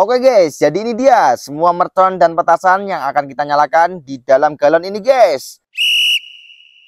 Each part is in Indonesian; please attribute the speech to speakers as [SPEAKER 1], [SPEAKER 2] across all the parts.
[SPEAKER 1] Oke guys, jadi ini dia semua merton dan petasan yang akan kita nyalakan di dalam galon ini guys.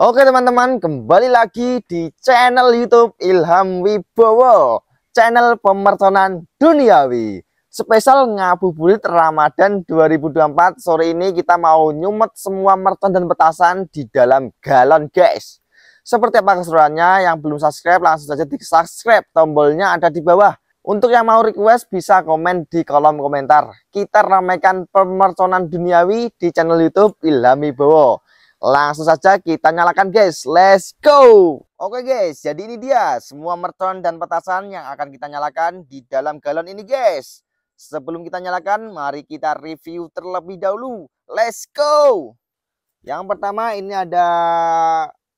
[SPEAKER 1] Oke teman-teman, kembali lagi di channel YouTube Ilham Wibowo, channel pemertonan duniawi. Spesial ngabuburit Ramadan 2024, sore ini kita mau nyumet semua merton dan petasan di dalam galon guys. Seperti apa keseruannya, yang belum subscribe langsung saja di subscribe, tombolnya ada di bawah untuk yang mau request bisa komen di kolom komentar. Kita ramaikan pemerconan duniawi di channel YouTube Ilhami Bowo. Langsung saja kita nyalakan guys. Let's go. Oke guys, jadi ini dia semua mercon dan petasan yang akan kita nyalakan di dalam galon ini guys. Sebelum kita nyalakan, mari kita review terlebih dahulu. Let's go. Yang pertama ini ada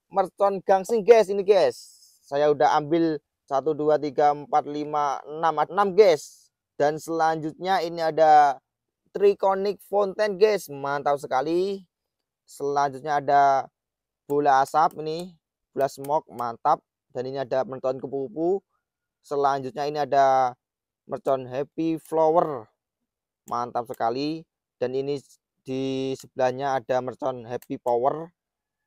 [SPEAKER 1] mercon gangsing guys ini guys. Saya udah ambil 1, 2, 3, 4, 5, 6, 6 guys. Dan selanjutnya ini ada Triconic Fountain guys. Mantap sekali. Selanjutnya ada bola asap ini. Bola smoke mantap. Dan ini ada mercon kupu-kupu. Selanjutnya ini ada mercon happy flower. Mantap sekali. Dan ini di sebelahnya ada mercon happy power.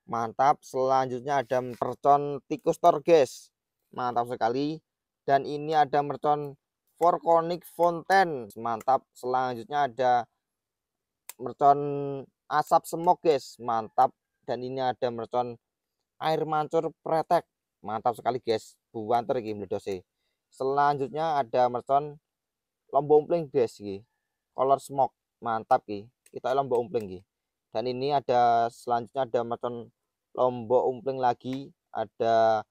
[SPEAKER 1] Mantap. Selanjutnya ada mercon tikus tor guys mantap sekali dan ini ada mercon Forconic Fountain mantap selanjutnya ada mercon asap semok guys mantap dan ini ada mercon air mancur pretek mantap sekali guys buan tergi meledosi e. selanjutnya ada mercon lombok umpling guys ki color smoke mantap ki kita lombok umpling ki dan ini ada selanjutnya ada mercon lombok umpling lagi ada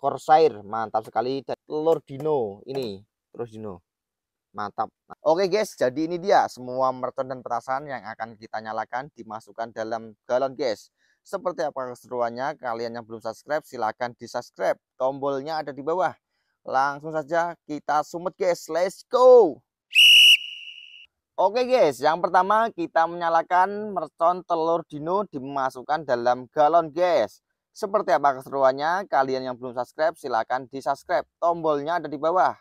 [SPEAKER 1] Corsair mantap sekali telur dino ini terus dino mantap oke guys jadi ini dia semua mercon dan petasan yang akan kita nyalakan dimasukkan dalam galon guys seperti apa keseruannya kalian yang belum subscribe silahkan di subscribe tombolnya ada di bawah langsung saja kita sumet guys let's go Oke guys, yang pertama kita menyalakan mercon telur dino dimasukkan dalam galon guys. Seperti apa keseruannya? Kalian yang belum subscribe silahkan di subscribe. Tombolnya ada di bawah.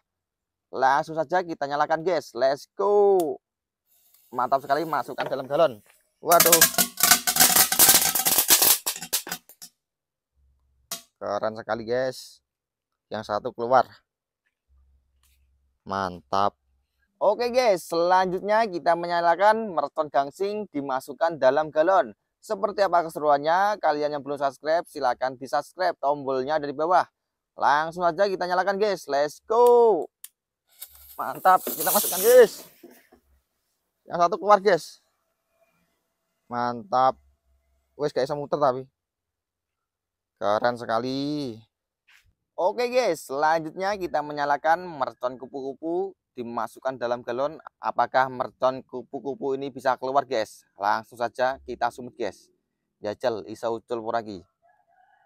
[SPEAKER 1] Langsung saja kita nyalakan guys. Let's go. Mantap sekali masukkan dalam galon. Waduh. Keren sekali guys. Yang satu keluar. Mantap. Oke guys, selanjutnya kita menyalakan mercon gangsing dimasukkan dalam galon. Seperti apa keseruannya? Kalian yang belum subscribe silahkan di subscribe tombolnya dari bawah. Langsung aja kita nyalakan guys. Let's go. Mantap. Kita masukkan guys. Yang satu keluar guys. Mantap. Wes kayak muter tapi. Keren sekali. Oke guys, selanjutnya kita menyalakan mercon kupu-kupu dimasukkan dalam galon apakah mercon kupu-kupu ini bisa keluar guys langsung saja kita sumut guys jajal isau lagi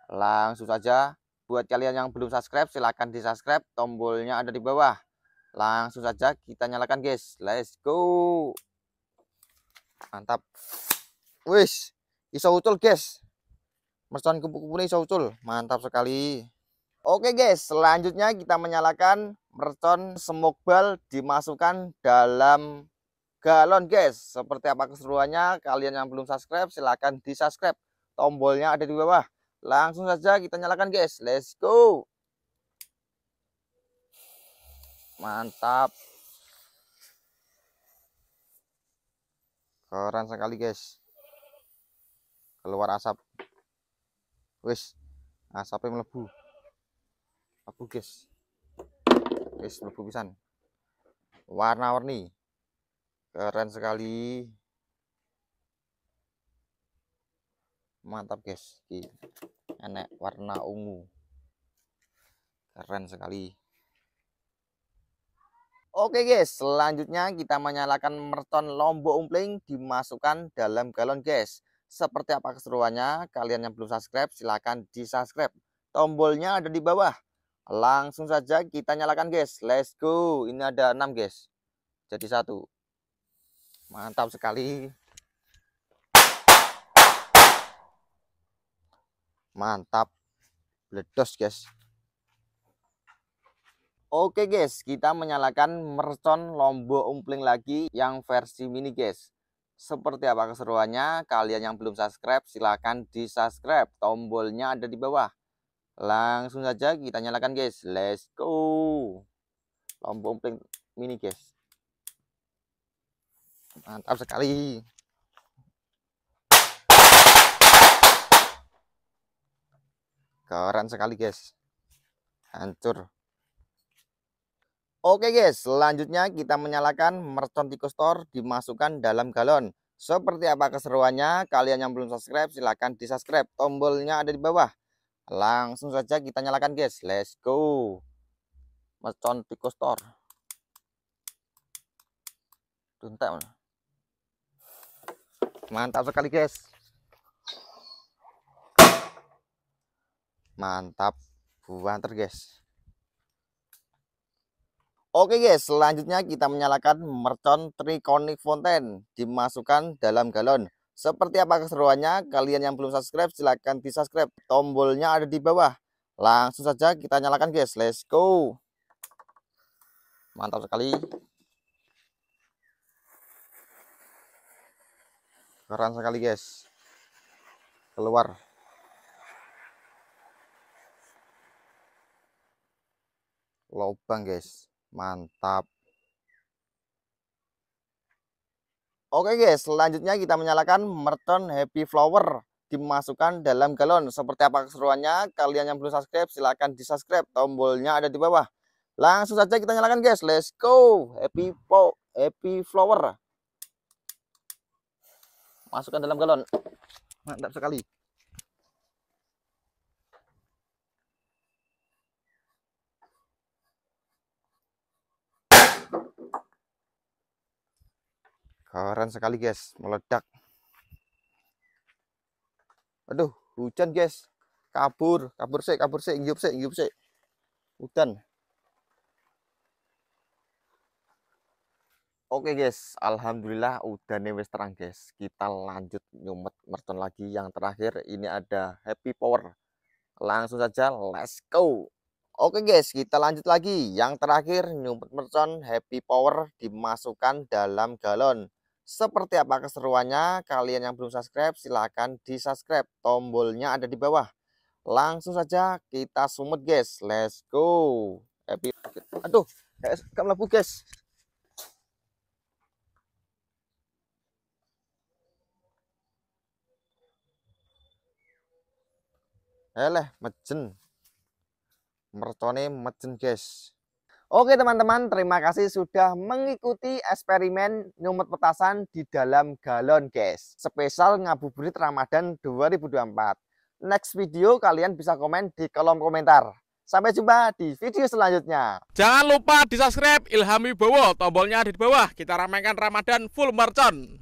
[SPEAKER 1] langsung saja buat kalian yang belum subscribe silahkan di subscribe tombolnya ada di bawah langsung saja kita nyalakan guys let's go mantap wis isau ucul guys mercon kupu-kupu ini isau ucul mantap sekali Oke guys, selanjutnya kita menyalakan mercon smoke ball dimasukkan dalam galon guys. Seperti apa keseruannya? Kalian yang belum subscribe silahkan di subscribe. Tombolnya ada di bawah. Langsung saja kita nyalakan guys. Let's go. Mantap. Keren sekali guys. Keluar asap. Wis, asapnya melebu. Abu guys. Guys, lebu pisan. Warna-warni. Keren sekali. Mantap guys. Ini enak warna ungu. Keren sekali. Oke guys, selanjutnya kita menyalakan merton lombok umpling dimasukkan dalam galon guys. Seperti apa keseruannya? Kalian yang belum subscribe silahkan di subscribe. Tombolnya ada di bawah. Langsung saja kita nyalakan guys. Let's go. Ini ada 6 guys. Jadi satu. Mantap sekali. Mantap. ledos guys. Oke guys, kita menyalakan mercon lombok umpling lagi yang versi mini guys. Seperti apa keseruannya? Kalian yang belum subscribe silahkan di subscribe. Tombolnya ada di bawah. Langsung saja kita nyalakan guys. Let's go. Lombong pink mini guys. Mantap sekali. Keren sekali guys. Hancur. Oke guys, selanjutnya kita menyalakan mercon tikus store dimasukkan dalam galon. Seperti apa keseruannya? Kalian yang belum subscribe silahkan di subscribe. Tombolnya ada di bawah langsung saja kita nyalakan guys let's go mercon pikostor tuntak mantap sekali guys mantap buanter guys Oke guys, selanjutnya kita menyalakan mercon triconic fonten Dimasukkan dalam galon. Seperti apa keseruannya? Kalian yang belum subscribe silahkan di subscribe. Tombolnya ada di bawah. Langsung saja kita nyalakan guys. Let's go. Mantap sekali. Keren sekali guys. Keluar. Lobang guys. Mantap. Oke guys, selanjutnya kita menyalakan Merton Happy Flower dimasukkan dalam galon. Seperti apa keseruannya? Kalian yang belum subscribe silahkan di subscribe. Tombolnya ada di bawah. Langsung saja kita nyalakan guys. Let's go. Happy po, happy flower. Masukkan dalam galon. Mantap sekali. keren sekali guys meledak aduh hujan guys kabur kabur sih kabur sih ngiup sih ngiup sih hujan Oke guys, alhamdulillah udah nih terang guys. Kita lanjut nyumet mercon lagi yang terakhir ini ada Happy Power. Langsung saja let's go. Oke guys, kita lanjut lagi. Yang terakhir nyumet mercon Happy Power dimasukkan dalam galon. Seperti apa keseruannya? Kalian yang belum subscribe silahkan di subscribe. Tombolnya ada di bawah. Langsung saja kita sumut guys. Let's go. Happy. Aduh, guys, kamu labu guys. Eleh, mejen. Mertone mejen guys. Oke teman-teman, terima kasih sudah mengikuti eksperimen nyumet petasan di dalam galon guys. Spesial ngabuburit Ramadan 2024. Next video kalian bisa komen di kolom komentar. Sampai jumpa di video selanjutnya. Jangan lupa di subscribe Ilhami Bowo, tombolnya ada di bawah. Kita ramaikan Ramadan full merchant.